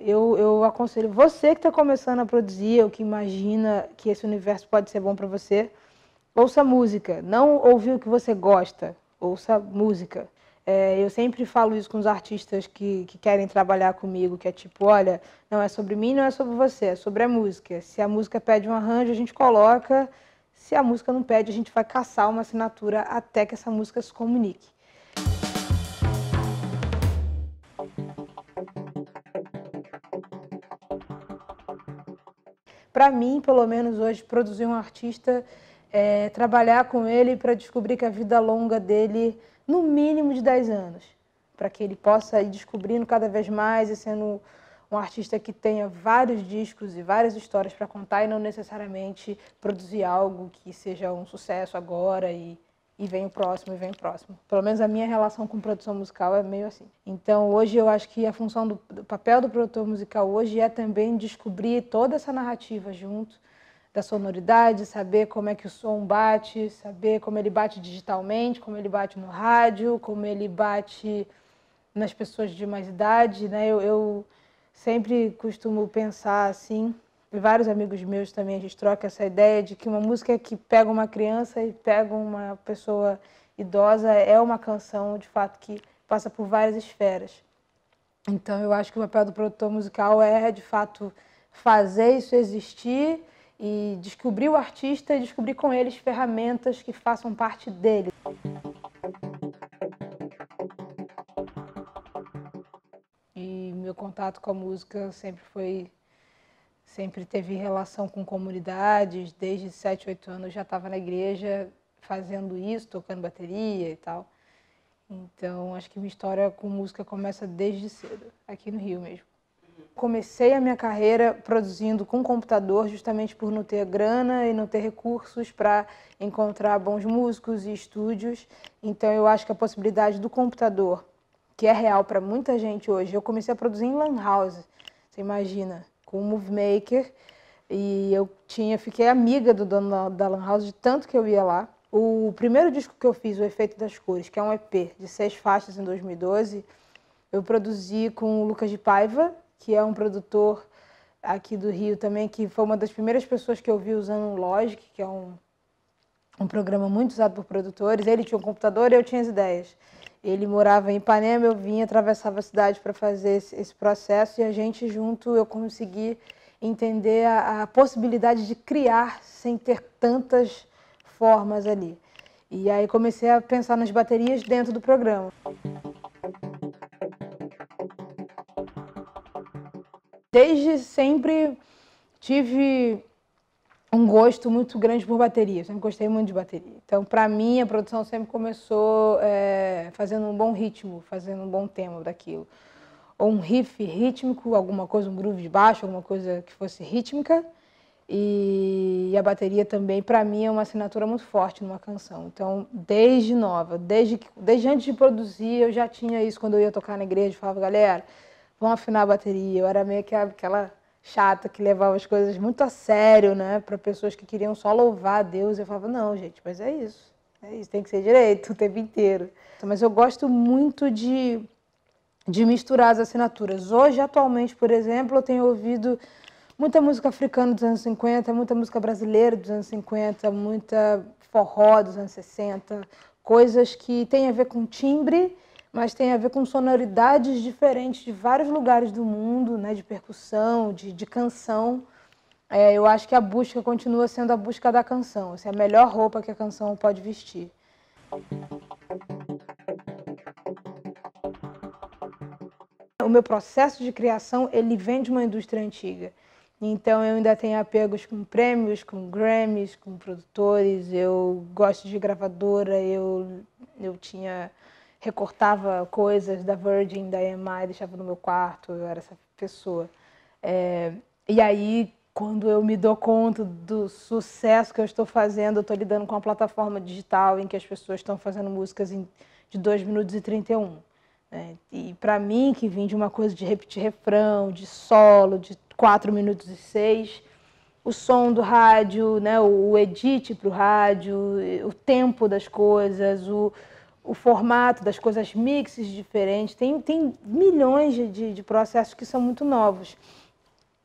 Eu, eu aconselho você que está começando a produzir ou que imagina que esse universo pode ser bom para você, ouça música. Não ouvir o que você gosta, ouça música. É, eu sempre falo isso com os artistas que, que querem trabalhar comigo, que é tipo, olha, não é sobre mim, não é sobre você, é sobre a música. Se a música pede um arranjo, a gente coloca. Se a música não pede, a gente vai caçar uma assinatura até que essa música se comunique. para mim, pelo menos hoje, produzir um artista, é, trabalhar com ele para descobrir que a vida longa dele, no mínimo de 10 anos, para que ele possa ir descobrindo cada vez mais e sendo um artista que tenha vários discos e várias histórias para contar e não necessariamente produzir algo que seja um sucesso agora e e vem o próximo, e vem o próximo. Pelo menos a minha relação com produção musical é meio assim. Então, hoje eu acho que a função do, do papel do produtor musical hoje é também descobrir toda essa narrativa junto da sonoridade, saber como é que o som bate, saber como ele bate digitalmente, como ele bate no rádio, como ele bate nas pessoas de mais idade, né? Eu, eu sempre costumo pensar assim vários amigos meus também, a gente troca essa ideia de que uma música é que pega uma criança e pega uma pessoa idosa é uma canção, de fato, que passa por várias esferas. Então, eu acho que o papel do produtor musical é, de fato, fazer isso existir e descobrir o artista e descobrir com eles ferramentas que façam parte dele. E meu contato com a música sempre foi sempre teve relação com comunidades, desde 7, 8 anos já estava na igreja fazendo isso, tocando bateria e tal. Então, acho que minha história com música começa desde cedo, aqui no Rio mesmo. Comecei a minha carreira produzindo com computador, justamente por não ter grana e não ter recursos para encontrar bons músicos e estúdios. Então, eu acho que a possibilidade do computador, que é real para muita gente hoje, eu comecei a produzir em Lan House, você imagina com o Move Maker. E eu tinha, fiquei amiga do dono da Lan House de tanto que eu ia lá. O primeiro disco que eu fiz, O Efeito das Cores, que é um EP de seis faixas em 2012, eu produzi com o Lucas de Paiva, que é um produtor aqui do Rio também, que foi uma das primeiras pessoas que eu vi usando o Logic, que é um, um programa muito usado por produtores. Ele tinha um computador e eu tinha as ideias. Ele morava em Ipanema, eu vinha, atravessava a cidade para fazer esse, esse, processo e a gente junto eu consegui entender a, a possibilidade de criar sem ter tantas formas ali. E aí comecei a pensar nas baterias dentro do programa. Desde sempre tive um gosto muito grande por bateria. Eu sempre gostei muito de bateria. Então, para mim, a produção sempre começou é, fazendo um bom ritmo, fazendo um bom tema daquilo. Ou um riff rítmico, alguma coisa, um groove de baixo, alguma coisa que fosse rítmica. E a bateria também, para mim, é uma assinatura muito forte numa canção. Então, desde nova, desde, desde antes de produzir, eu já tinha isso. Quando eu ia tocar na igreja, eu falava, galera, vamos afinar a bateria. Eu era meio que aquela chata que levava as coisas muito a sério, né? Para pessoas que queriam só louvar a Deus. Eu falava, não, gente, mas é isso. É isso, tem que ser direito o tempo inteiro. Mas eu gosto muito de, de misturar as assinaturas. Hoje, atualmente, por exemplo, eu tenho ouvido muita música africana dos anos 50, muita música brasileira dos anos 50, muita forró dos anos 60, coisas que têm a ver com timbre mas tem a ver com sonoridades diferentes de vários lugares do mundo, né, de percussão, de, de canção. É, eu acho que a busca continua sendo a busca da canção, essa é a melhor roupa que a canção pode vestir. O meu processo de criação, ele vem de uma indústria antiga. Então eu ainda tenho apegos com prêmios, com Grammys, com produtores, eu gosto de gravadora, eu, eu tinha recortava coisas da Virgin, da EMI, deixava no meu quarto, eu era essa pessoa. É, e aí, quando eu me dou conta do sucesso que eu estou fazendo, eu estou lidando com uma plataforma digital em que as pessoas estão fazendo músicas em, de 2 minutos e 31. Né? E para mim, que vim de uma coisa de repetir refrão, de solo, de 4 minutos e 6, o som do rádio, né? o, o edit para o rádio, o tempo das coisas, o, o formato das coisas mixes diferentes. Tem, tem milhões de, de processos que são muito novos.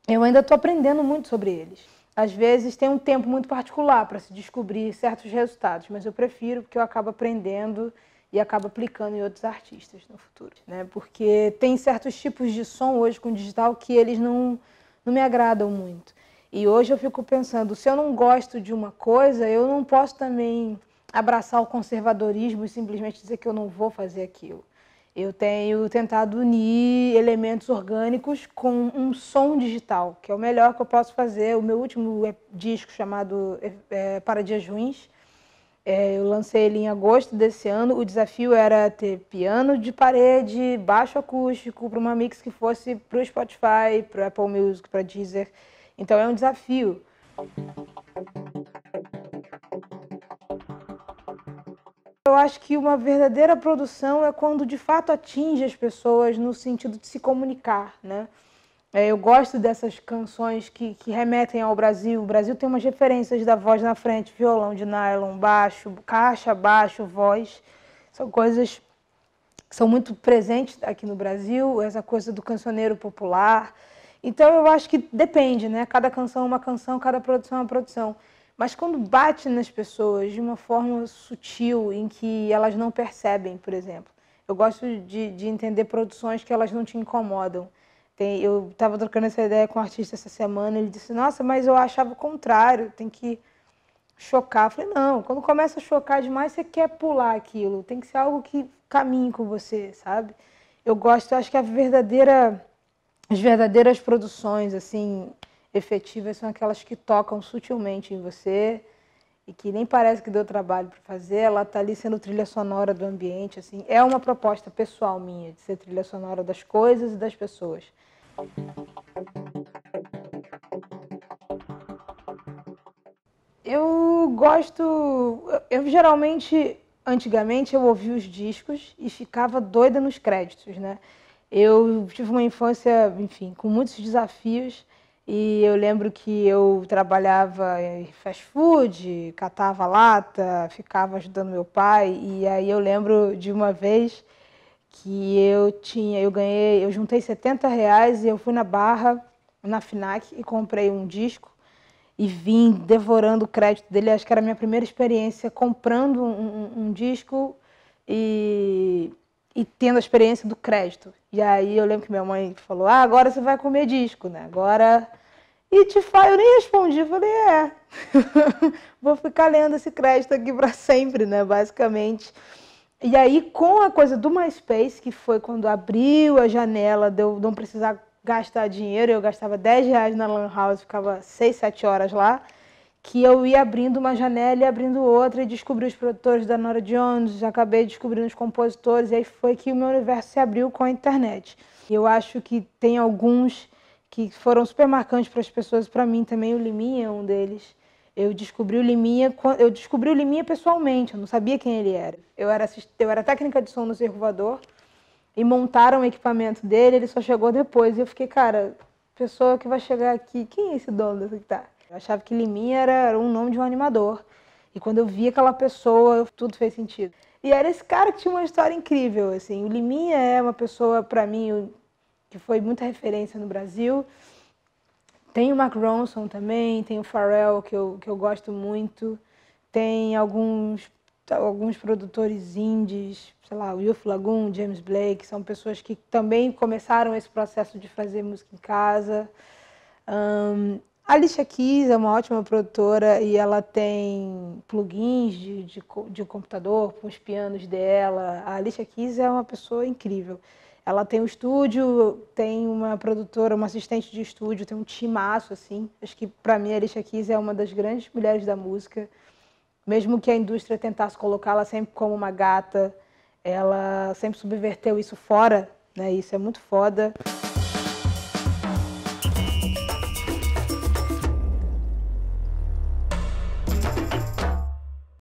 Eu ainda estou aprendendo muito sobre eles. Às vezes tem um tempo muito particular para se descobrir certos resultados, mas eu prefiro porque eu acabo aprendendo e acabo aplicando em outros artistas no futuro, né? Porque tem certos tipos de som hoje com digital que eles não, não me agradam muito. E hoje eu fico pensando, se eu não gosto de uma coisa, eu não posso também abraçar o conservadorismo e simplesmente dizer que eu não vou fazer aquilo. Eu tenho tentado unir elementos orgânicos com um som digital, que é o melhor que eu posso fazer. O meu último é, disco, chamado é, é, Para Dias Ruins, é, eu lancei ele em agosto desse ano. O desafio era ter piano de parede, baixo acústico, para uma mix que fosse para o Spotify, para Apple Music, para Deezer. Então é um desafio. Eu acho que uma verdadeira produção é quando de fato atinge as pessoas no sentido de se comunicar, né? É, eu gosto dessas canções que, que remetem ao Brasil. O Brasil tem umas referências da voz na frente, violão de nylon, baixo, caixa, baixo, voz. São coisas que são muito presentes aqui no Brasil, essa coisa do cancioneiro popular. Então eu acho que depende, né? Cada canção é uma canção, cada produção é uma produção. Mas quando bate nas pessoas de uma forma sutil, em que elas não percebem, por exemplo. Eu gosto de, de entender produções que elas não te incomodam. Tem, eu estava trocando essa ideia com um artista essa semana, ele disse, nossa, mas eu achava o contrário, tem que chocar. Eu falei, não, quando começa a chocar demais, você quer pular aquilo. Tem que ser algo que caminhe com você, sabe? Eu gosto, eu acho que a verdadeira, as verdadeiras produções, assim, efetivas são aquelas que tocam sutilmente em você e que nem parece que deu trabalho para fazer, ela está ali sendo trilha sonora do ambiente, assim. É uma proposta pessoal minha de ser trilha sonora das coisas e das pessoas. Eu gosto, eu geralmente antigamente eu ouvia os discos e ficava doida nos créditos, né? Eu tive uma infância, enfim, com muitos desafios e eu lembro que eu trabalhava em fast food, catava lata, ficava ajudando meu pai. E aí eu lembro de uma vez que eu tinha, eu ganhei, eu juntei 70 reais e eu fui na Barra, na Finac, e comprei um disco e vim devorando o crédito dele. Acho que era a minha primeira experiência comprando um, um, um disco e e tendo a experiência do crédito. E aí eu lembro que minha mãe falou: Ah, agora você vai comer disco, né? Agora e Tifá, eu nem respondi, falei, é, vou ficar lendo esse crédito aqui para sempre, né, basicamente. E aí, com a coisa do MySpace, que foi quando abriu a janela de eu não precisar gastar dinheiro, eu gastava 10 reais na Lan House, ficava 6, 7 horas lá, que eu ia abrindo uma janela e abrindo outra, e descobri os produtores da Nora Jones, acabei descobrindo os compositores, e aí foi que o meu universo se abriu com a internet. Eu acho que tem alguns que foram super marcantes para as pessoas, para mim também o Liminha é um deles. Eu descobri o Liminha, eu descobri o Liminha pessoalmente, eu não sabia quem ele era. Eu era, eu era técnica de som no Circulador e montaram o equipamento dele, ele só chegou depois. E eu fiquei, cara, pessoa que vai chegar aqui, quem é esse dono que tá? Eu achava que Liminha era, era um nome de um animador. E quando eu vi aquela pessoa, tudo fez sentido. E era esse cara que tinha uma história incrível, assim. O Liminha é uma pessoa, para mim, que foi muita referência no Brasil. Tem o Mark Ronson também, tem o Pharrell, que eu, que eu gosto muito. Tem alguns, alguns produtores indies, sei lá, o Youth Lagoon, James Blake, são pessoas que também começaram esse processo de fazer música em casa. Um, a Alicia Keys é uma ótima produtora e ela tem plugins de, de, de computador com os pianos dela. A Alicia Keys é uma pessoa incrível. Ela tem um estúdio, tem uma produtora, uma assistente de estúdio, tem um timaço, assim. Acho que, para mim, a Alicia Keys é uma das grandes mulheres da música. Mesmo que a indústria tentasse colocá-la sempre como uma gata, ela sempre subverteu isso fora, né? Isso é muito foda.